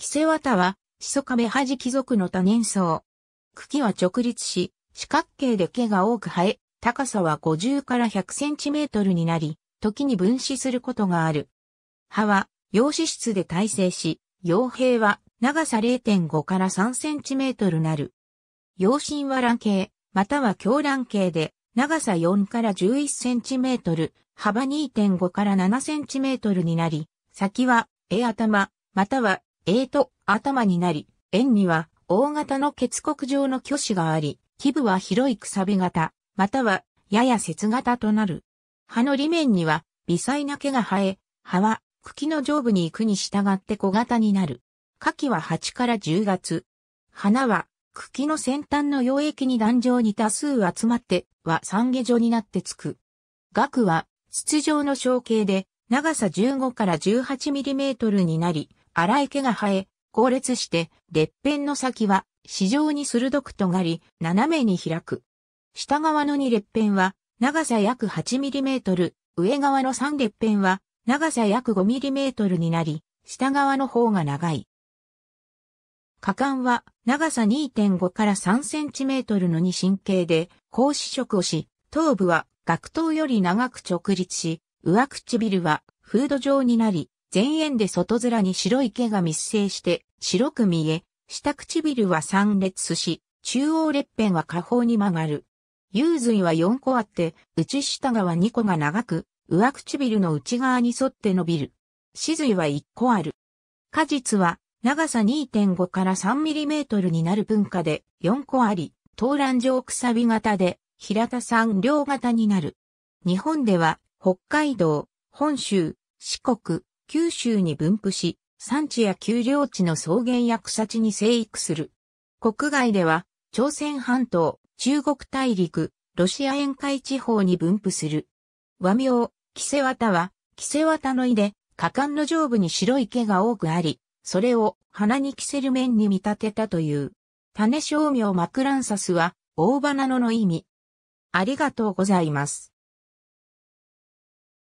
キセワタは、シソカメハジ貴族の多年草。茎は直立し、四角形で毛が多く生え、高さは50から100センチメートルになり、時に分子することがある。葉は、陽子質で耐性し、陽平は長さ0.5から3センチメートルなる。陽身は卵形、または強卵形で、長さ4から11センチメートル、幅2.5から7センチメートルになり、先は、絵頭、またはええと、頭になり、円には大型の結国状の虚子があり、基部は広いくさび型、またはやや節型となる。葉の裏面には微細な毛が生え、葉は茎の上部に行くに従って小型になる。夏季は8から10月。花は茎の先端の溶液に壇上に多数集まっては三下状になってつく。額は筒状の小径で長さ15から18ミリメートルになり、荒い毛が生え、後列して、裂片の先は、市場に鋭く尖り、斜めに開く。下側の2裂片は、長さ約 8mm、上側の3裂片は、長さ約 5mm になり、下側の方が長い。果敢は長さ2.5から3センチメートルの2神経で、格子色をし、頭部は学頭より長く直立し、上唇はフード状になり、前縁で外面に白い毛が密生して白く見え、下唇は三列し、中央列辺は下方に曲がる。幽髄は4個あって、内下側2個が長く、上唇の内側に沿って伸びる。死髄は1個ある。果実は長さ2.5から3ミリメートルになる文化で4個あり、東蘭状くさび型で平田山両型になる。日本では北海道、本州、四国、九州に分布し、産地や丘陵地の草原や草地に生育する。国外では、朝鮮半島、中国大陸、ロシア沿海地方に分布する。和名、キセワタは、キセワタの井で、果敢の上部に白い毛が多くあり、それを鼻に着せる面に見立てたという。種商名マクランサスは、大花野の意味。ありがとうございます。